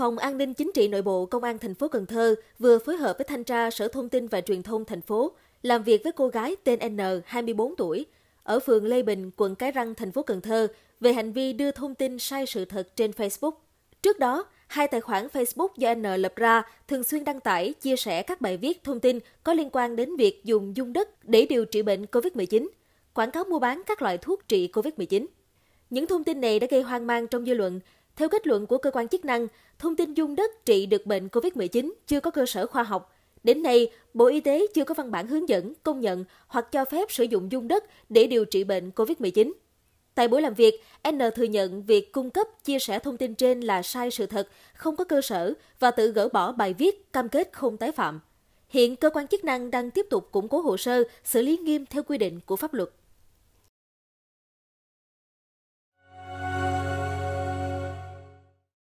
Phòng An ninh Chính trị Nội bộ Công an thành phố Cần Thơ vừa phối hợp với thanh tra Sở Thông tin và Truyền thông thành phố làm việc với cô gái tên N, 24 tuổi, ở phường Lê Bình, quận Cái Răng, thành phố Cần Thơ về hành vi đưa thông tin sai sự thật trên Facebook. Trước đó, hai tài khoản Facebook do N lập ra thường xuyên đăng tải, chia sẻ các bài viết thông tin có liên quan đến việc dùng dung đất để điều trị bệnh COVID-19, quảng cáo mua bán các loại thuốc trị COVID-19. Những thông tin này đã gây hoang mang trong dư luận theo kết luận của cơ quan chức năng, thông tin dung đất trị được bệnh COVID-19 chưa có cơ sở khoa học. Đến nay, Bộ Y tế chưa có văn bản hướng dẫn, công nhận hoặc cho phép sử dụng dung đất để điều trị bệnh COVID-19. Tại buổi làm việc, N thừa nhận việc cung cấp, chia sẻ thông tin trên là sai sự thật, không có cơ sở và tự gỡ bỏ bài viết cam kết không tái phạm. Hiện cơ quan chức năng đang tiếp tục củng cố hồ sơ, xử lý nghiêm theo quy định của pháp luật.